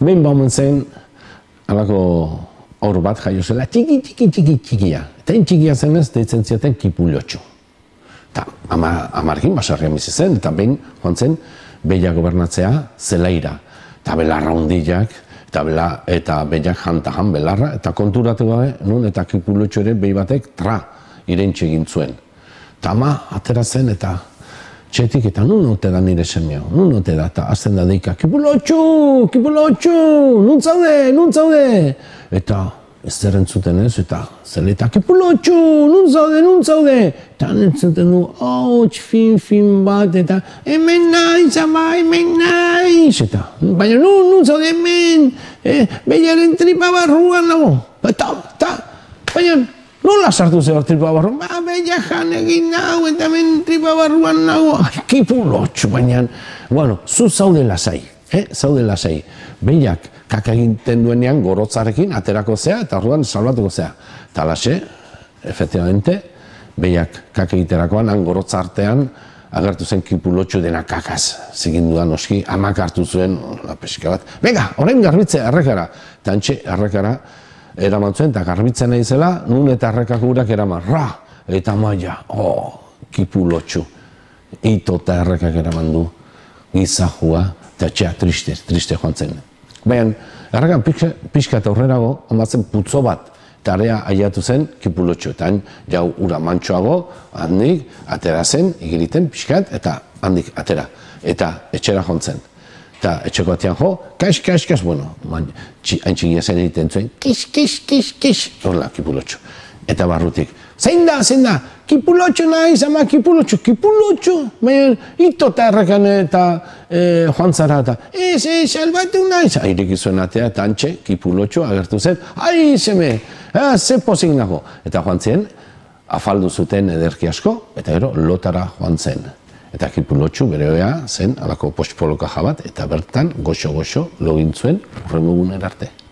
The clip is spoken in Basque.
behin baumen zen, alako hor bat jaio zela, txiki, txiki, txiki, txikia. Eta txikia zen ez, deitzen ziaten kipulotxo. Eta ama, amarkin basarria zen, eta behin, joan zen, behia gobernatzea zelaira. Eta belarra hundiak, eta, bela, eta behiak janta jan belarra, eta konturatu gabe, nun, eta kipulotxo ere behi batek tra irentxe egin zuen. Eta ama, atera zen, eta Txetik eta nun note da nire semeo, nun note da eta azten da deika, kipulotxu, kipulotxu, nun zaude, nun zaude. Eta ez zer entzuten ez, eta zer kipulotxu, nun zaude, nun zaude. Eta entzuten du, hau, oh, fin bat, eta hemen nahi, zama, hemen nahi. Eta, baina nun, nun zaude, hemen, eh, behiaren tripa barruan dago. Eta, eta, baina, Nola sartu zeo tripa Ba, beia jan egin hau eta ben tripa barruan nahu. Ai, baina, bueno, zu zaude lasai, eh? zaude lasai. Beiak, kak egiten duenean gorotzarekin aterako zea, eta orduan salbatuko zea. Talase, efetiamente, beiak kak egiterakoan, han gorotzartean, agertu zen kipulotxu dena kakaz. Zegin da oski, amak hartu zuen, la peska bat. Venga, orain garbitze, errekara. Tantxe, errekara, eramatzen, eta garbitzen nahi zela, nun eta errekak gurak eraman, ra, eta maia, oh, kipulotxu. lotxu, ito eta errekak eraman du, gizahua, eta txea triste, triste joan zen. Baina, errekan pixka eta horrela go, putzo bat, tarea ariatu zen kipu jau, ura mantsoago, handik, atera zen, igiriten pixkat, eta handik, atera, eta etxera joan zen eta etxeko batean jo, kaix, kaix, kaix, bueno, man, txi, hain txigia zen egiten zuen, kis, kis, kis, kis, horla, kipulotxo. Eta barrutik, zein da, zein da, kipulotxo nahi, zama, kipulotxo, kipulotxo, baina ito eta errekan eta e, joan zara eta, ez, ez, albaitu nahi, zain. izuen atea eta antxe, kipulotxo agertu zen, ahi, zeme, ah, ze pozik nago. Eta joan zen, afaldu zuten ederki asko, eta gero, lotara joan zen eta ekipun lotxu bere oea zen alako postpoloka jabat eta bertan goxo-goxo logintzuen urrengo arte.